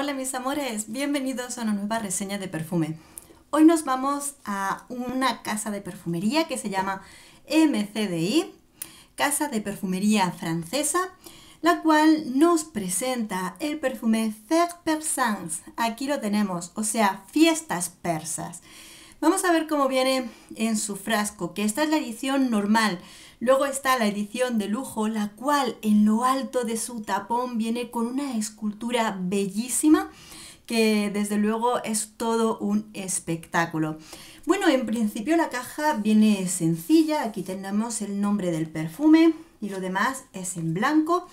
Hola mis amores, bienvenidos a una nueva reseña de perfume. Hoy nos vamos a una casa de perfumería que se llama MCDI, Casa de Perfumería Francesa, la cual nos presenta el perfume Fer Persans. Aquí lo tenemos, o sea, fiestas persas. Vamos a ver cómo viene en su frasco, que esta es la edición normal. Luego está la edición de lujo, la cual en lo alto de su tapón viene con una escultura bellísima que desde luego es todo un espectáculo. Bueno, en principio la caja viene sencilla, aquí tenemos el nombre del perfume y lo demás es en blanco,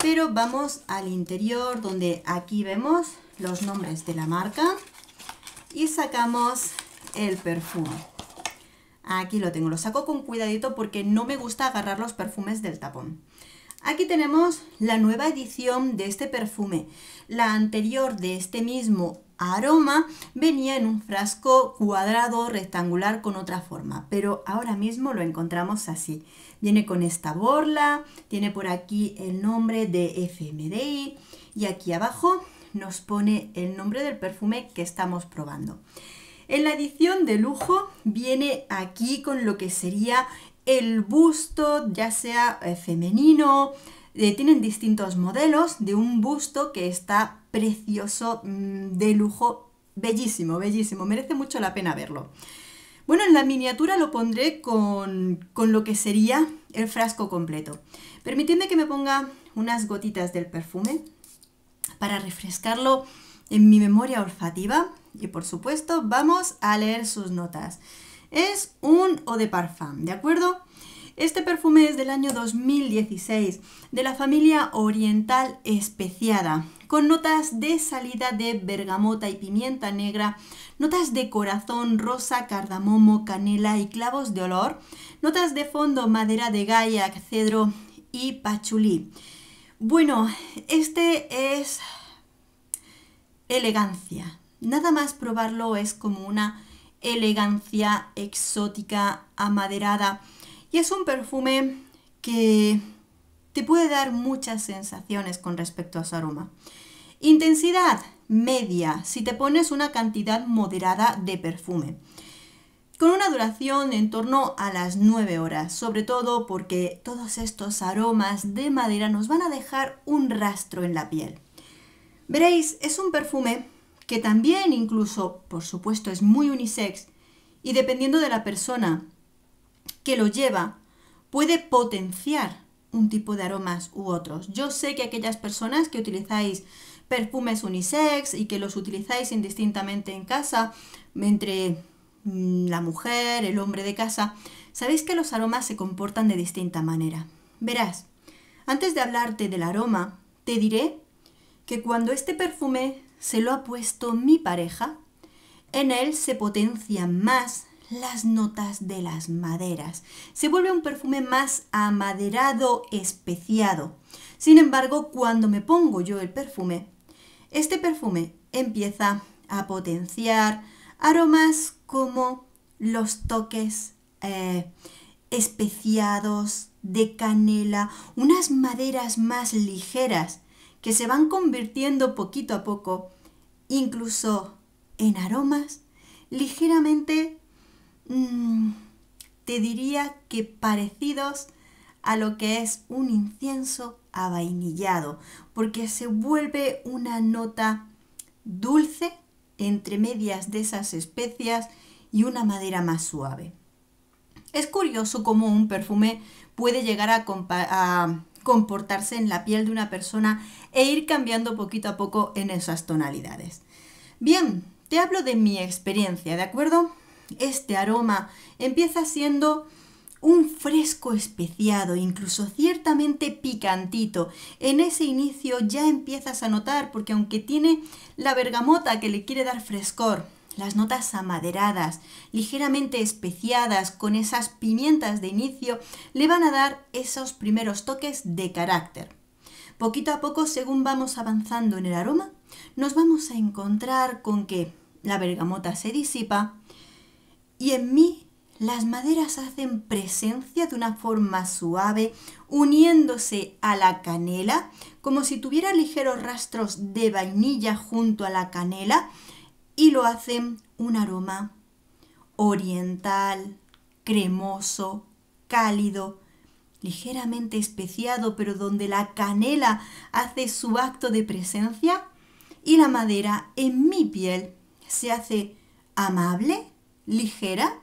pero vamos al interior donde aquí vemos los nombres de la marca y sacamos el perfume. Aquí lo tengo, lo saco con cuidadito porque no me gusta agarrar los perfumes del tapón. Aquí tenemos la nueva edición de este perfume. La anterior de este mismo aroma venía en un frasco cuadrado rectangular con otra forma, pero ahora mismo lo encontramos así. Viene con esta borla, tiene por aquí el nombre de FMDI y aquí abajo nos pone el nombre del perfume que estamos probando. En la edición de lujo viene aquí con lo que sería el busto, ya sea eh, femenino, eh, tienen distintos modelos de un busto que está precioso, mm, de lujo, bellísimo, bellísimo, merece mucho la pena verlo. Bueno, en la miniatura lo pondré con, con lo que sería el frasco completo. Permitidme que me ponga unas gotitas del perfume para refrescarlo en mi memoria olfativa y por supuesto vamos a leer sus notas. Es un o de parfum, ¿de acuerdo? Este perfume es del año 2016, de la familia oriental especiada, con notas de salida de bergamota y pimienta negra, notas de corazón, rosa, cardamomo, canela y clavos de olor, notas de fondo, madera de gaia, cedro y pachulí. Bueno, este es elegancia, Nada más probarlo es como una elegancia exótica, amaderada. Y es un perfume que te puede dar muchas sensaciones con respecto a su aroma. Intensidad media, si te pones una cantidad moderada de perfume. Con una duración en torno a las 9 horas, sobre todo porque todos estos aromas de madera nos van a dejar un rastro en la piel. Veréis, es un perfume que también incluso, por supuesto, es muy unisex y dependiendo de la persona que lo lleva, puede potenciar un tipo de aromas u otros. Yo sé que aquellas personas que utilizáis perfumes unisex y que los utilizáis indistintamente en casa, entre mm, la mujer, el hombre de casa, sabéis que los aromas se comportan de distinta manera. Verás, antes de hablarte del aroma, te diré que cuando este perfume se lo ha puesto mi pareja, en él se potencian más las notas de las maderas. Se vuelve un perfume más amaderado, especiado. Sin embargo, cuando me pongo yo el perfume, este perfume empieza a potenciar aromas como los toques eh, especiados de canela, unas maderas más ligeras que se van convirtiendo poquito a poco, incluso en aromas ligeramente, mm, te diría que parecidos a lo que es un incienso avainillado, porque se vuelve una nota dulce entre medias de esas especias y una madera más suave. Es curioso cómo un perfume puede llegar a, a, comportarse en la piel de una persona e ir cambiando poquito a poco en esas tonalidades. Bien, te hablo de mi experiencia, ¿de acuerdo? Este aroma empieza siendo un fresco especiado, incluso ciertamente picantito. En ese inicio ya empiezas a notar, porque aunque tiene la bergamota que le quiere dar frescor, las notas amaderadas, ligeramente especiadas con esas pimientas de inicio, le van a dar esos primeros toques de carácter. Poquito a poco, según vamos avanzando en el aroma, nos vamos a encontrar con que la bergamota se disipa y en mí las maderas hacen presencia de una forma suave, uniéndose a la canela, como si tuviera ligeros rastros de vainilla junto a la canela, y lo hacen un aroma oriental, cremoso, cálido, ligeramente especiado, pero donde la canela hace su acto de presencia y la madera en mi piel se hace amable, ligera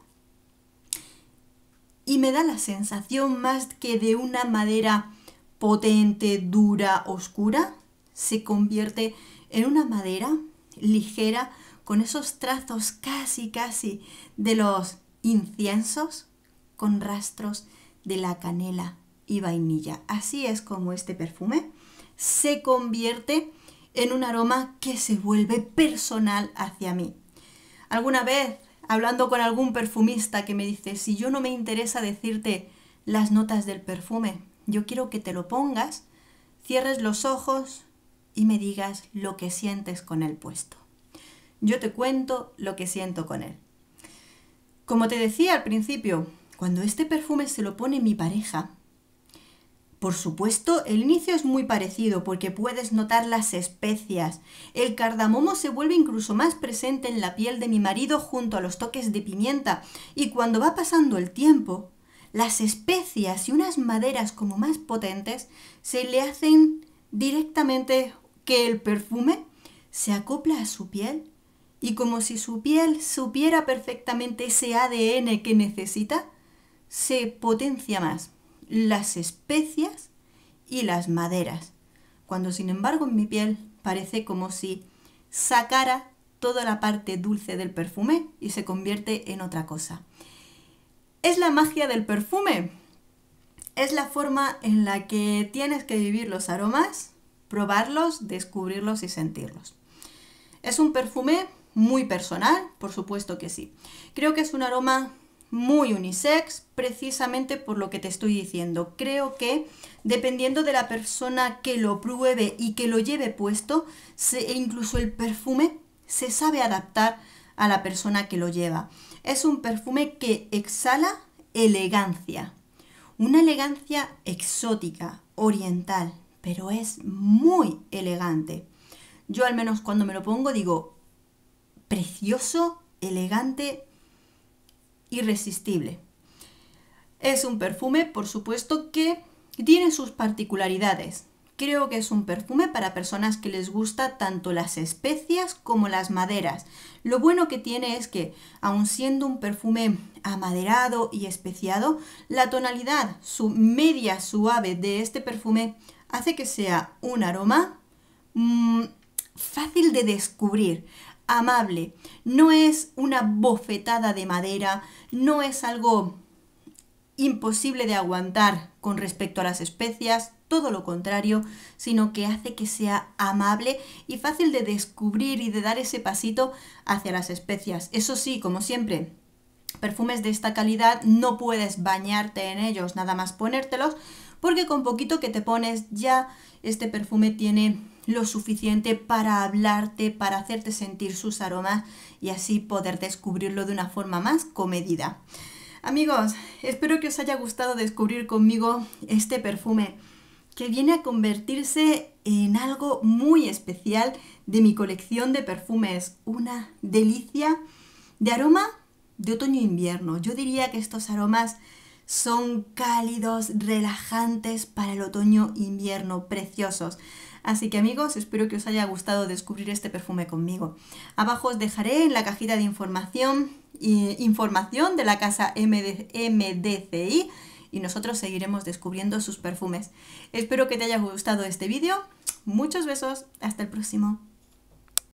y me da la sensación más que de una madera potente, dura, oscura, se convierte en una madera ligera, con esos trazos casi, casi de los inciensos con rastros de la canela y vainilla. Así es como este perfume se convierte en un aroma que se vuelve personal hacia mí. Alguna vez, hablando con algún perfumista que me dice, si yo no me interesa decirte las notas del perfume, yo quiero que te lo pongas, cierres los ojos y me digas lo que sientes con el puesto yo te cuento lo que siento con él. Como te decía al principio, cuando este perfume se lo pone mi pareja, por supuesto, el inicio es muy parecido porque puedes notar las especias. El cardamomo se vuelve incluso más presente en la piel de mi marido junto a los toques de pimienta y cuando va pasando el tiempo, las especias y unas maderas como más potentes se le hacen directamente que el perfume se acopla a su piel y como si su piel supiera perfectamente ese ADN que necesita, se potencia más las especias y las maderas, cuando sin embargo en mi piel parece como si sacara toda la parte dulce del perfume y se convierte en otra cosa. Es la magia del perfume. Es la forma en la que tienes que vivir los aromas, probarlos, descubrirlos y sentirlos. Es un perfume muy personal, por supuesto que sí. Creo que es un aroma muy unisex, precisamente por lo que te estoy diciendo. Creo que dependiendo de la persona que lo pruebe y que lo lleve puesto, e incluso el perfume se sabe adaptar a la persona que lo lleva. Es un perfume que exhala elegancia, una elegancia exótica, oriental, pero es muy elegante. Yo al menos cuando me lo pongo digo, precioso, elegante, irresistible. Es un perfume, por supuesto, que tiene sus particularidades. Creo que es un perfume para personas que les gusta tanto las especias como las maderas. Lo bueno que tiene es que, aun siendo un perfume amaderado y especiado, la tonalidad su media suave de este perfume hace que sea un aroma mm, fácil de descubrir amable, no es una bofetada de madera, no es algo imposible de aguantar con respecto a las especias, todo lo contrario, sino que hace que sea amable y fácil de descubrir y de dar ese pasito hacia las especias. Eso sí, como siempre, perfumes de esta calidad no puedes bañarte en ellos, nada más ponértelos, porque con poquito que te pones ya este perfume tiene lo suficiente para hablarte, para hacerte sentir sus aromas y así poder descubrirlo de una forma más comedida. Amigos, espero que os haya gustado descubrir conmigo este perfume que viene a convertirse en algo muy especial de mi colección de perfumes. Una delicia de aroma de otoño-invierno. E Yo diría que estos aromas son cálidos, relajantes para el otoño-invierno, e preciosos. Así que amigos, espero que os haya gustado descubrir este perfume conmigo. Abajo os dejaré en la cajita de información información de la casa MDCI y nosotros seguiremos descubriendo sus perfumes. Espero que te haya gustado este vídeo. Muchos besos. Hasta el próximo.